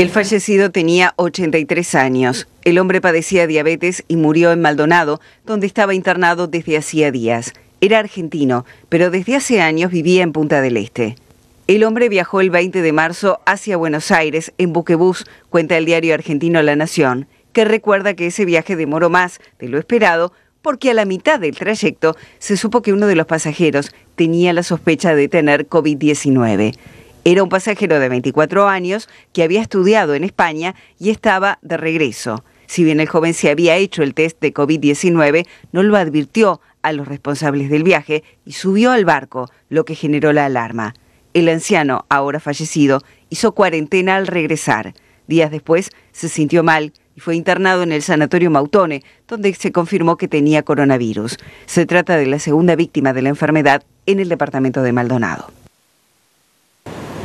El fallecido tenía 83 años. El hombre padecía diabetes y murió en Maldonado, donde estaba internado desde hacía días. Era argentino, pero desde hace años vivía en Punta del Este. El hombre viajó el 20 de marzo hacia Buenos Aires en buquebús, cuenta el diario argentino La Nación, que recuerda que ese viaje demoró más de lo esperado porque a la mitad del trayecto se supo que uno de los pasajeros tenía la sospecha de tener COVID-19. Era un pasajero de 24 años que había estudiado en España y estaba de regreso. Si bien el joven se había hecho el test de COVID-19, no lo advirtió a los responsables del viaje y subió al barco, lo que generó la alarma. El anciano, ahora fallecido, hizo cuarentena al regresar. Días después se sintió mal y fue internado en el sanatorio Mautone, donde se confirmó que tenía coronavirus. Se trata de la segunda víctima de la enfermedad en el departamento de Maldonado.